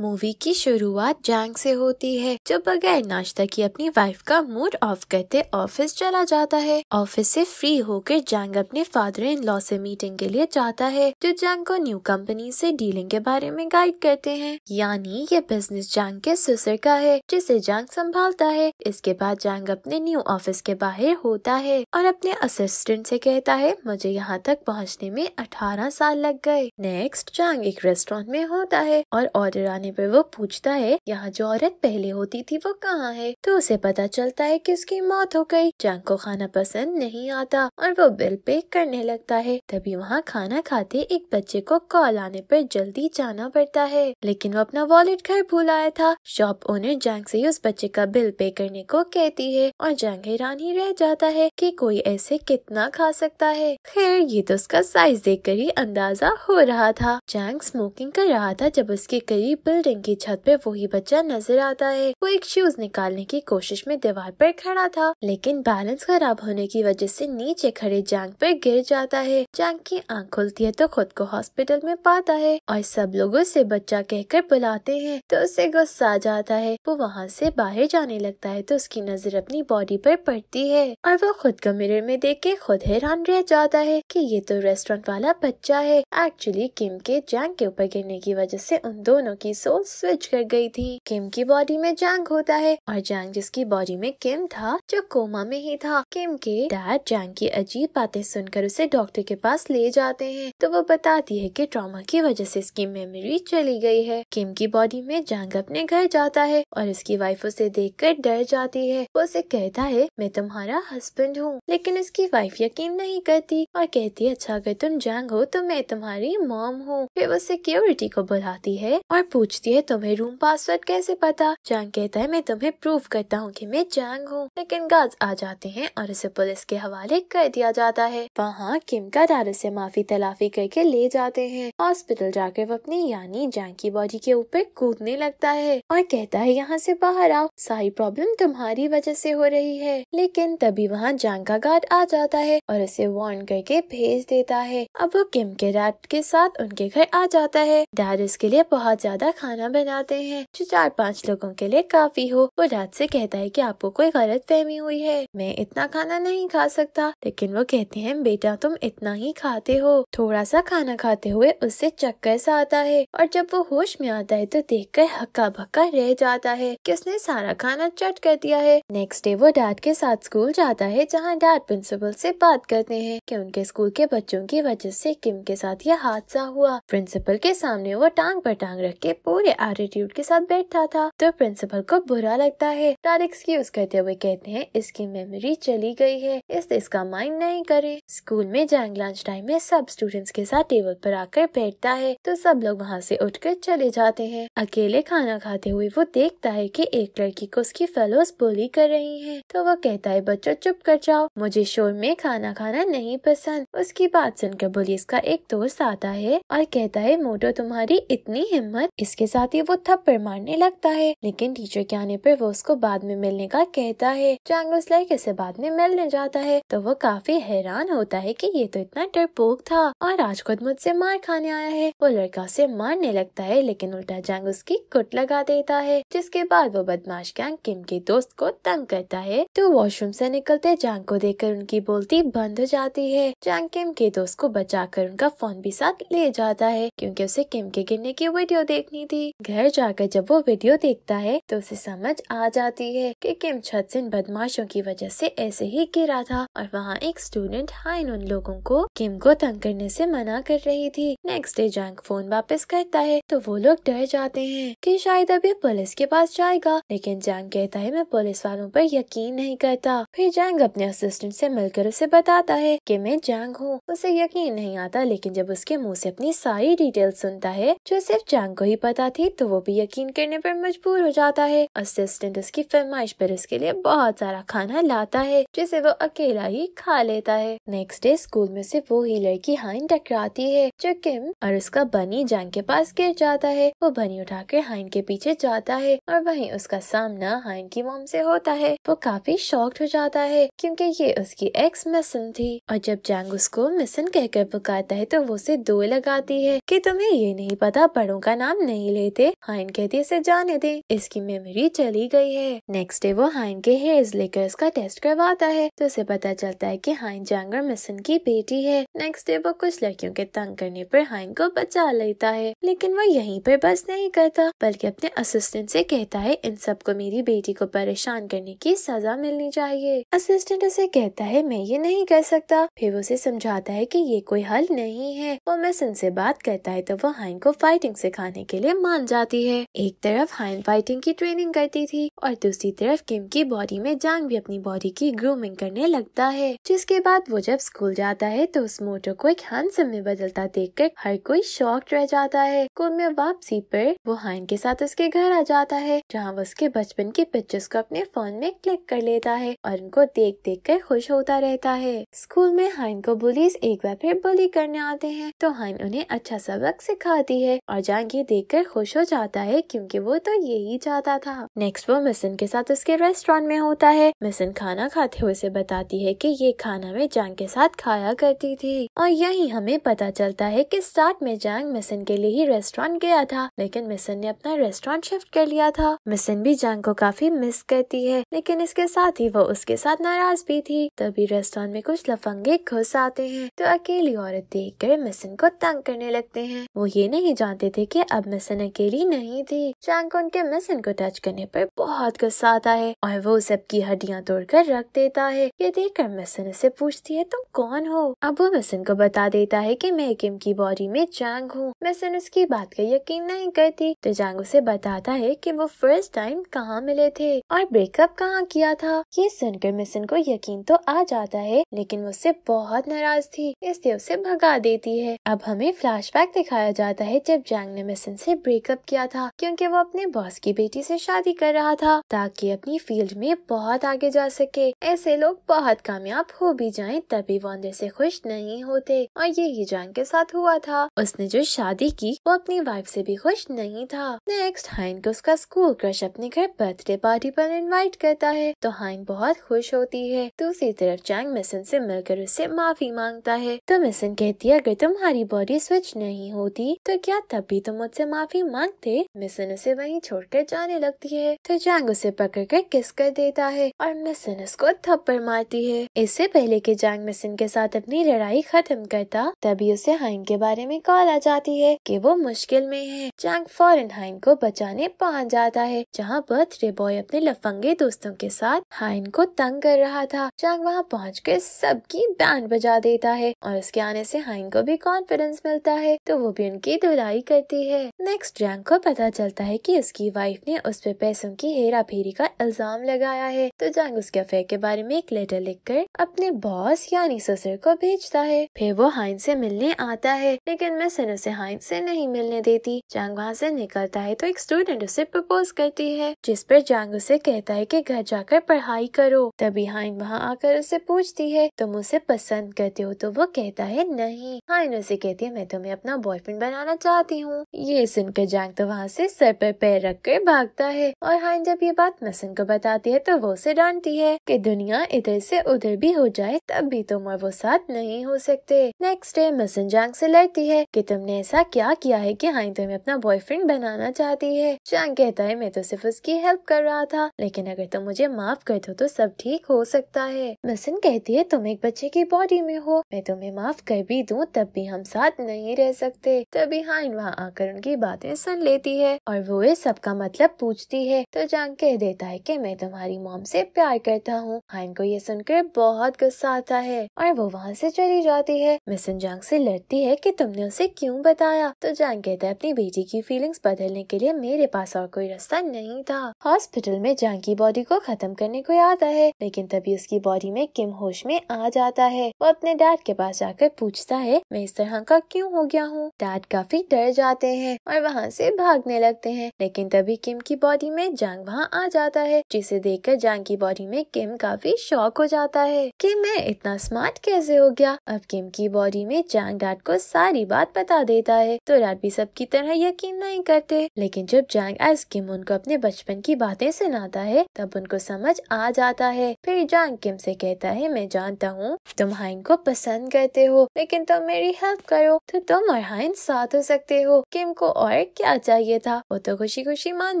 movie की शुरुआत जैंग से होती है जो बगैर नाश्ता की अपनी वाइफ का मूड ऑफ करते ऑफिस चला जाता है ऑफिस से फ्री होकर जैंग अपने फादर इन लॉ से मीटिंग के लिए जाता है जो जैंग को न्यू कंपनी से डीलिंग के बारे में गाइड करते हैं यानी ये बिजनेस जैंग के सुसर का है जिसे जैंग संभालता है इसके बाद जैंग अपने न्यू ऑफिस के बाहर होता है और अपने असिस्टेंट से कहता है मुझे यहाँ तक पहुँचने में अठारह साल लग गए नेक्स्ट जैंग एक रेस्टोरेंट में होता है और ऑर्डर आने जाने पर वो पूछता है यहाँ जो औरत पहले होती थी वो कहाँ है तो उसे पता चलता है कि उसकी मौत हो गई जैंग को खाना पसंद नहीं आता और वो बिल पे करने लगता है तभी वहाँ खाना खाते एक बच्चे को कॉल आने पर जल्दी जाना पड़ता है लेकिन वो अपना वॉलेट घर भूल आया था शॉप ओनर जैंग से उस बच्चे का बिल पे करने को कहती है और जैंग हैरान ही रह जाता है की कोई ऐसे कितना खा सकता है खैर ये तो उसका साइज देख ही अंदाजा हो रहा था जैंग स्मोकिंग कर रहा था जब उसके करीब बिल बिल्डिंग की छत पे वही बच्चा नजर आता है वो एक शूज निकालने की कोशिश में दीवार पर खड़ा था लेकिन बैलेंस खराब होने की वजह से नीचे खड़े जैंग पर गिर जाता है जैंग की आंख खुलती है तो खुद को हॉस्पिटल में पाता है और सब लोग उसे बच्चा कहकर बुलाते हैं तो उसे गुस्सा आ जाता है वो वहाँ से बाहर जाने लगता है तो उसकी नजर अपनी बॉडी पर पड़ती है और वो खुद को मिरर में देख के खुद हैरान रह जाता है कि ये तो रेस्टोरेंट वाला बच्चा है एक्चुअली किम के जैंग के ऊपर गिरने की वजह से उन दोनों की सोल स्विच कर गई थी किम की बॉडी में जैंग होता है और जैंग जिसकी बॉडी में किम था जो कोमा में ही था किम के डैड जैंग की अजीब बातें सुनकर उसे डॉक्टर के पास ले जाते हैं तो वो बताती है कि ट्रॉमा की वजह से इसकी मेमोरी चली गई है किम की बॉडी में जैंग अपने घर जाता है और उसकी वाइफ उसे देख कर डर जाती है वो उसे कहता है मैं तुम्हारा हस्बैंड हूँ लेकिन उसकी वाइफ यकीन नहीं करती और कहती अच्छा अगर तुम जैंग हो तो मैं तुम्हारी मॉम हूँ फिर वो सिक्योरिटी को बुलाती है और पूछ पूछती है तुम्हें रूम पासवर्ड कैसे पता चांग कहता है मैं तुम्हें प्रूफ करता हूँ कि मैं चांग हूँ लेकिन गार्ड आ जाते हैं और उसे पुलिस के हवाले कर दिया जाता है वहाँ किम का डर से माफी तलाफी करके ले जाते हैं हॉस्पिटल जाकर वो अपनी यानी जांग की बॉडी के ऊपर कूदने लगता है और कहता है यहाँ से बाहर आओ सारी प्रॉब्लम तुम्हारी वजह से हो रही है लेकिन तभी वहाँ जांग का गार्ड आ जाता है और उसे वार्न करके भेज देता है अब वो किम के डैड के साथ उनके घर आ जाता है डैड उसके लिए बहुत ज्यादा खाना बनाते हैं जो चार पाँच लोगों के लिए काफी हो वो रात से कहता है कि आपको कोई गलत फहमी हुई है मैं इतना खाना नहीं खा सकता लेकिन वो कहते हैं बेटा तुम इतना ही खाते हो थोड़ा सा खाना खाते हुए उससे चक्कर सा आता है और जब वो होश में आता है तो देख कर हक्का भक्का रह जाता है की उसने सारा खाना चट कर दिया है नेक्स्ट डे वो डैड के साथ स्कूल जाता है जहाँ डैड प्रिंसिपल से बात करते हैं कि उनके स्कूल के बच्चों की वजह से किम के साथ यह हादसा हुआ प्रिंसिपल के सामने वो टांग पर टांग रख के पूरे एटीट्यूड के साथ बैठता था तो प्रिंसिपल को बुरा लगता है डर एक्सक्यूज करते हुए कहते हैं इसकी मेमोरी चली गई है इस इसका माइंड नहीं करे स्कूल में जैंग लंच टाइम में सब स्टूडेंट्स के साथ टेबल पर आकर बैठता है तो सब लोग वहाँ से उठकर चले जाते हैं अकेले खाना खाते हुए वो देखता है की एक लड़की को उसकी फेलोज बोली कर रही है तो वो कहता है बच्चों चुप कर जाओ मुझे शोर में खाना खाना नहीं पसंद उसकी बात सुनकर बोली इसका एक दोस्त आता है और कहता है मोटो तुम्हारी इतनी हिम्मत इसके इसके साथ ही वो थप्पड़ मारने लगता है लेकिन टीचर के आने पर वो उसको बाद में मिलने का कहता है उस लाइक इसे बाद में मिलने जाता है तो वो काफी हैरान होता है कि ये तो इतना डरपोक था और आज खुद मुझसे मार खाने आया है वो लड़का उसे मारने लगता है लेकिन उल्टा जैंग उसकी कुट लगा देता है जिसके बाद वो बदमाश गैंग किम के दोस्त को तंग करता है तो वॉशरूम से निकलते जंग को देखकर उनकी बोलती बंद हो जाती है जंग किम के दोस्त को बचाकर उनका फोन भी साथ ले जाता है क्योंकि उसे किम के गिरने की वीडियो देखनी थी घर जाकर जब वो वीडियो देखता है तो उसे समझ आ जाती है कि किम छत से बदमाशों की वजह से ऐसे ही गिरा था और वहाँ एक स्टूडेंट हाइन उन लोगों को किम को तंग करने से मना कर रही थी नेक्स्ट डे जैंक फोन वापस करता है तो वो लोग डर जाते हैं कि शायद अभी पुलिस के पास जाएगा लेकिन जैंग कहता है मैं पुलिस वालों पर यकीन नहीं करता फिर जैंग अपने असिस्टेंट से मिलकर उसे बताता है कि मैं जैंग हूँ उसे यकीन नहीं आता लेकिन जब उसके मुंह से अपनी सारी डिटेल सुनता है जो सिर्फ जैंग को ही पता थी तो वो भी यकीन करने पर मजबूर हो जाता है असिस्टेंट उसकी फरमाइश पर उसके लिए बहुत सारा खाना लाता है जिसे वो अकेला ही खा लेता है नेक्स्ट डे स्कूल में से वो ही लड़की हाइन टकराती है जो किम और उसका बनी जैंग के पास गिर जाता है वो बनी उठाकर हाइन के पीछे जाता है और वही उसका सामना हाइन की मोम से होता है वो काफी शॉक्ड हो जाता है क्योंकि ये उसकी एक्स मिसन थी और जब जैंग उसको मिसन कहकर पुकारता है तो वो उसे दो लगाती है कि तुम्हें ये नहीं पता बड़ों का नाम नहीं नहीं लेते हाइन कहती है इसे जाने दे इसकी मेमोरी चली गई है नेक्स्ट डे वो हाइन के हेयर लेकर इसका टेस्ट करवाता है तो उसे पता चलता है की हाइन जांगर मिसन की बेटी है नेक्स्ट डे वो कुछ लड़कियों के तंग करने पर हाइन को बचा लेता है लेकिन वो यहीं पर बस नहीं करता बल्कि अपने असिस्टेंट से कहता है इन सबको मेरी बेटी को परेशान करने की सजा मिलनी चाहिए असिस्टेंट उसे कहता है मैं ये नहीं कर सकता फिर उसे समझाता है की ये कोई हल नहीं है वो मैसन से बात करता है तो वो हाइन को फाइटिंग सिखाने के लिए वे मान जाती है एक तरफ हाइन फाइटिंग की ट्रेनिंग करती थी और दूसरी तरफ किम की बॉडी में जांग भी अपनी बॉडी की ग्रूमिंग करने लगता है जिसके बाद वो जब स्कूल जाता है तो उस मोटो को एक हैंडसम में बदलता देख कर हर कोई शॉक रह जाता है कुल में वापसी पर वो हाइन के साथ उसके घर आ जाता है जहाँ वो उसके बचपन के पिक्चर्स को अपने फोन में क्लिक कर लेता है और उनको देख देख कर खुश होता रहता है स्कूल में हाइन को बुलिस एक बार फिर बुली करने आते हैं तो हाइन उन्हें अच्छा सबक सिखाती है और जांग ये देख कर फिर खुश हो जाता है क्योंकि वो तो यही चाहता था नेक्स्ट वो मिसन के साथ उसके रेस्टोरेंट में होता है मिसन खाना खाते हुए उसे बताती है कि ये खाना मैं जांग के साथ खाया करती थी और यही हमें पता चलता है कि स्टार्ट में जांग मिसन के लिए ही रेस्टोरेंट गया था लेकिन मिसन ने अपना रेस्टोरेंट शिफ्ट कर लिया था मिसन भी जांग को काफी मिस करती है लेकिन इसके साथ ही वो उसके साथ नाराज भी थी तभी रेस्टोरेंट में कुछ लफंगे घुस आते हैं तो अकेली औरत देख कर मिसन को तंग करने लगते है वो ये नहीं जानते थे की अब मिसन अकेला अकेली नहीं थी चैंग उनके मिसन को टच करने पर बहुत गुस्सा आता है और वो सबकी तोड़ तोड़कर रख देता है ये देखकर मिसन उसे पूछती है तुम कौन हो अब वो मिसन को बता देता है कि मैं किम की बॉडी में चैंग हूँ मिसन उसकी बात का यकीन नहीं करती तो चैंग उसे बताता है की वो फर्स्ट टाइम कहाँ मिले थे और ब्रेकअप कहाँ किया था ये सुनकर मिसन को यकीन तो आ जाता है लेकिन वो उससे बहुत नाराज थी इसलिए उसे भगा देती है अब हमें फ्लैशबैक दिखाया जाता है जब जैंग ने मिसन से ब्रेकअप किया था क्योंकि वो अपने बॉस की बेटी से शादी कर रहा था ताकि अपनी फील्ड में बहुत आगे जा सके ऐसे लोग बहुत कामयाब हो भी जाए तभी वो अंदर से खुश नहीं होते और ये ही जान के साथ हुआ था उसने जो शादी की वो अपनी वाइफ से भी खुश नहीं था नेक्स्ट हाइन को उसका स्कूल क्रश अपने घर बर्थडे पार्टी पर इन्वाइट करता है तो हाइन बहुत खुश होती है दूसरी तरफ चैंग मिसन से मिलकर उससे माफी मांगता है तो मिसन कहती है अगर तुम्हारी बॉडी स्विच नहीं होती तो क्या तब भी तुम मुझसे माफी माफी मांगते मिसन उसे वहीं छोड़कर जाने लगती है तो जैंग उसे पकड़ कर किस कर देता है और मिसन उसको थप्पड़ मारती है इससे पहले कि जैंग मिसन के साथ अपनी लड़ाई खत्म करता तभी उसे हाइन के बारे में कॉल आ जाती है कि वो मुश्किल में है जैंग फॉरन हाइन को बचाने पहुंच जाता है जहाँ बर्थडे बॉय अपने लफंगे दोस्तों के साथ हाइन को तंग कर रहा था जैंग वहाँ पहुँच कर सबकी बैंड बजा देता है और उसके आने से हाइन को भी कॉन्फिडेंस मिलता है तो वो भी उनकी धुलाई करती है नेक्स्ट नेक्स्ट जैंग को पता चलता है कि उसकी वाइफ ने उस पे पैसों की हेरा फेरी का इल्जाम लगाया है तो जैंग उसके अफेयर के बारे में एक लेटर लिखकर अपने बॉस यानी ससुर को भेजता है फिर वो हाइन से मिलने आता है लेकिन मैं सन उसे हाइन से नहीं मिलने देती जैंग वहाँ से निकलता है तो एक स्टूडेंट उसे प्रपोज करती है जिस पर जैंग उसे कहता है की घर जाकर पढ़ाई करो तभी हाइन वहाँ आकर उसे पूछती है तुम उसे पसंद करते हो तो वो कहता है नहीं हाइन उसे कहती है मैं तुम्हें अपना बॉयफ्रेंड बनाना चाहती हूँ ये सुन गजांग तो वहाँ से सर पर पैर रख कर भागता है और हाइन जब ये बात मसन को बताती है तो वो उसे डांटती है कि दुनिया इधर से उधर भी हो जाए तब भी तुम और वो साथ नहीं हो सकते नेक्स्ट डे मसन जांग से लड़ती है कि तुमने ऐसा क्या किया है कि हाइन तुम्हें अपना बॉयफ्रेंड बनाना चाहती है जांग कहता है मैं तो सिर्फ उसकी हेल्प कर रहा था लेकिन अगर तुम मुझे माफ कर दो तो सब ठीक हो सकता है मसन कहती है तुम एक बच्चे की बॉडी में हो मैं तुम्हें माफ कर भी दूँ तब भी हम साथ नहीं रह सकते तभी हाइन वहाँ आकर उनकी बात बातें सुन लेती है और वो इस सबका मतलब पूछती है तो जंग कह देता है कि मैं तुम्हारी मॉम से प्यार करता हूँ हाइन को ये सुनकर बहुत गुस्सा आता है और वो वहाँ से चली जाती है मिसन जंग से लड़ती है कि तुमने उसे क्यों बताया तो जंग कहता है अपनी बेटी की फीलिंग्स बदलने के लिए मेरे पास और कोई रास्ता नहीं था हॉस्पिटल में जंग की बॉडी को खत्म करने को आता है लेकिन तभी उसकी बॉडी में किम होश में आ जाता है वो अपने डैड के पास जाकर पूछता है मैं इस तरह का क्यों हो गया हूँ डैड काफी डर जाते हैं और और वहाँ से भागने लगते हैं लेकिन तभी किम की बॉडी में जंग वहाँ आ जाता है जिसे देखकर जंग की बॉडी में किम काफी शौक हो जाता है कि मैं इतना स्मार्ट कैसे हो गया अब किम की बॉडी में जंग डैड को सारी बात बता देता है तो डैड भी सबकी तरह यकीन नहीं करते लेकिन जब जंग एस किम उनको अपने बचपन की बातें सुनाता है तब उनको समझ आ जाता है फिर जंग किम से कहता है मैं जानता हूँ तुम हाइन को पसंद करते हो लेकिन तुम मेरी हेल्प करो तो तुम और हाइन साथ हो सकते हो किम को और और क्या चाहिए था वो तो खुशी खुशी मान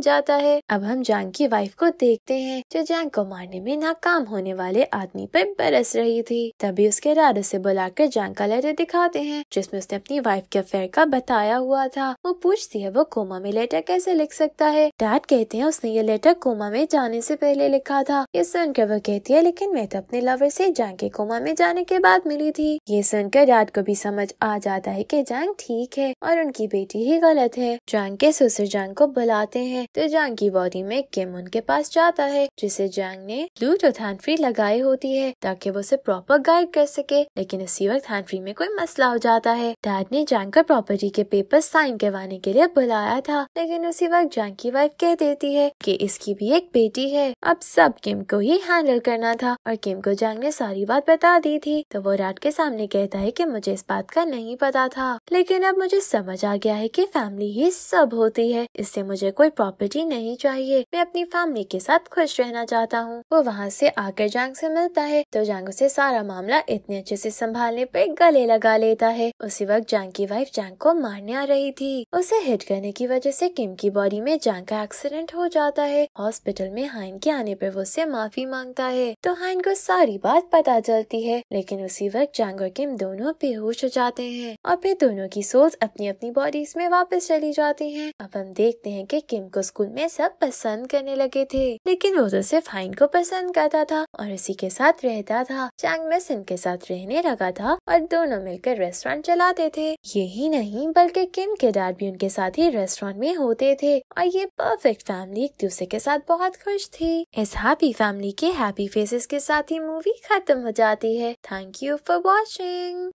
जाता है अब हम जैंग की वाइफ को देखते हैं जो जैंग को मारने में नाकाम होने वाले आदमी पर बरस रही थी तभी उसके राडो से बुलाकर जैंग का लेटर दिखाते हैं जिसमे उसने अपनी वाइफ के अफेयर का बताया हुआ था वो पूछती है वो कोमा में लेटर कैसे लिख सकता है डैड कहते हैं उसने ये लेटर कोमा में जाने से पहले लिखा था ये सुनकर वो कहती है लेकिन मैं तो अपने लवर से जैंग के कोमा में जाने के बाद मिली थी ये सुनकर डैड को भी समझ आ जाता है की जैंग ठीक है और उनकी बेटी ही गलत है है जांग के ससुर जांग को बुलाते हैं तो जांग की बॉडी में किम उनके पास जाता है जिसे जांग ने लूट और हैंडफ्री लगाई होती है ताकि वो उसे प्रॉपर गाइड कर सके लेकिन इसी वक्त हैंडफ्री में कोई मसला हो जाता है डैड ने जांग को प्रॉपर्टी के पेपर साइन करवाने के लिए बुलाया था लेकिन उसी वक्त जांग की वाइफ कह देती है की इसकी भी एक बेटी है अब सब किम को ही हैंडल करना था और किम को जांग ने सारी बात बता दी थी तो वो डैड के सामने कहता है की मुझे इस बात का नहीं पता था लेकिन अब मुझे समझ आ गया है की फैमिली ये सब होती है इससे मुझे कोई प्रॉपर्टी नहीं चाहिए मैं अपनी फैमिली के साथ खुश रहना चाहता हूँ वो वहाँ से आकर जांग से मिलता है तो जांग उसे सारा मामला इतने अच्छे से संभालने पे गले लगा लेता है उसी वक्त जैंग की वाइफ जैंग को मारने आ रही थी उसे हिट करने की वजह से किम की बॉडी में जैंग का एक्सीडेंट हो जाता है हॉस्पिटल में हाइन के आने पर वो उससे माफी मांगता है तो हाइन को सारी बात पता चलती है लेकिन उसी वक्त जैंग और किम दोनों बेहोश हो जाते हैं और फिर दोनों की सोल्स अपनी अपनी बॉडीज में वापस चली जाती है अब हम देखते हैं कि किम को स्कूल में सब पसंद करने लगे थे लेकिन वो तो सिर्फ हाइन को पसंद करता था और उसी के साथ रहता था चैंग में सिंह के साथ रहने लगा था और दोनों मिलकर रेस्टोरेंट चलाते थे यही नहीं बल्कि किम के डैड भी उनके साथ ही रेस्टोरेंट में होते थे और ये परफेक्ट फैमिली एक दूसरे के साथ बहुत खुश थी इस हैप्पी फैमिली के हैप्पी फेसेस के साथ ही मूवी खत्म हो जाती है थैंक यू फॉर वॉचिंग